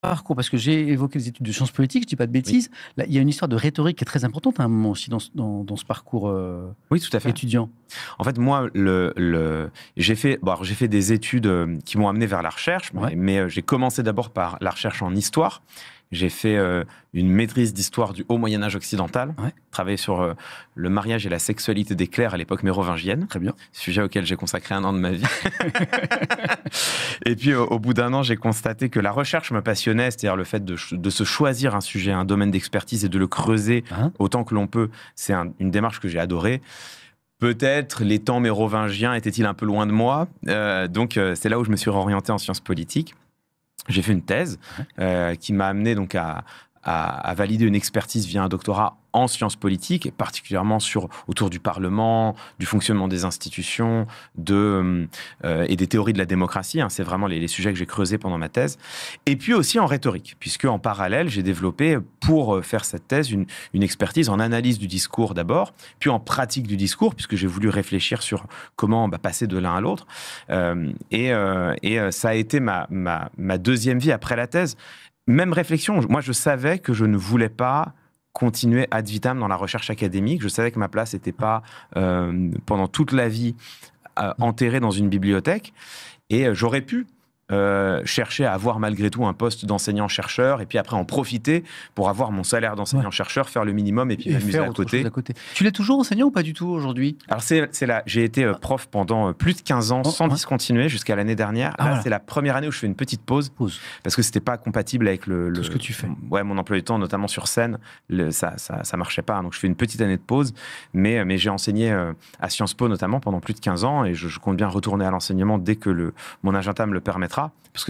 parcours, parce que j'ai évoqué les études de sciences politiques, je dis pas de bêtises, il y a une histoire de rhétorique qui est très importante hein, à un moment aussi dans, ce parcours euh, oui, tout à fait. étudiant. En fait, moi, j'ai fait, des études euh, qui m'ont amené vers la recherche, mais, euh, j'ai commencé d'abord par la recherche en histoire. J'ai fait euh, une maîtrise d'histoire du haut Moyen Âge occidental, travaillé sur le mariage et la sexualité des clercs à l'époque mérovingienne. Très bien. Sujet auquel j'ai consacré un an de ma vie. et puis au bout d'un an, j'ai constaté que la recherche me passionnait, c'est-à-dire le fait de, se choisir un sujet, un domaine d'expertise et de le creuser hein autant que l'on peut. C'est une démarche que j'ai adorée. Peut-être les temps mérovingiens étaient-ils un peu loin de moi. Euh, donc, euh, c'est là où je me suis réorienté en sciences politiques. J'ai fait une thèse euh, qui m'a amené donc à, à, valider une expertise via un doctorat en sciences politiques, particulièrement sur, autour du Parlement, du fonctionnement des institutions de, euh, et des théories de la démocratie. Hein. c'est vraiment les, sujets que j'ai creusés pendant ma thèse. Et puis aussi en rhétorique, puisque en parallèle, j'ai développé pour euh, faire cette thèse une, une expertise en analyse du discours d'abord, puis en pratique du discours, puisque j'ai voulu réfléchir sur comment bah, passer de l'un à l'autre. Euh, et, ça a été ma, ma, ma deuxième vie après la thèse même réflexion. Moi, je savais que je ne voulais pas continuer ad vitam dans la recherche académique. Je savais que ma place n'était pas euh, pendant toute la vie euh, enterrée dans une bibliothèque. Et euh, j'aurais pu euh, chercher à avoir malgré tout un poste d'enseignant-chercheur et puis après en profiter pour avoir mon salaire d'enseignant-chercheur, faire le minimum et puis m'amuser à, côté. Tu l'es toujours enseignant ou pas du tout aujourd'hui Alors c'est là, j'ai été euh, prof pendant euh, plus de 15 ans oh, sans discontinuer jusqu'à l'année dernière. Ah c'est la première année où je fais une petite pause, parce que c'était pas compatible avec le, ce que tu fais. Ouais, mon emploi du temps, notamment sur scène, ça, ça, ça, marchait pas. donc je fais une petite année de pause, mais, mais j'ai enseigné à Sciences Po notamment pendant plus de 15 ans et je, compte bien retourner à l'enseignement dès que le, mon agenda me le permettra parce que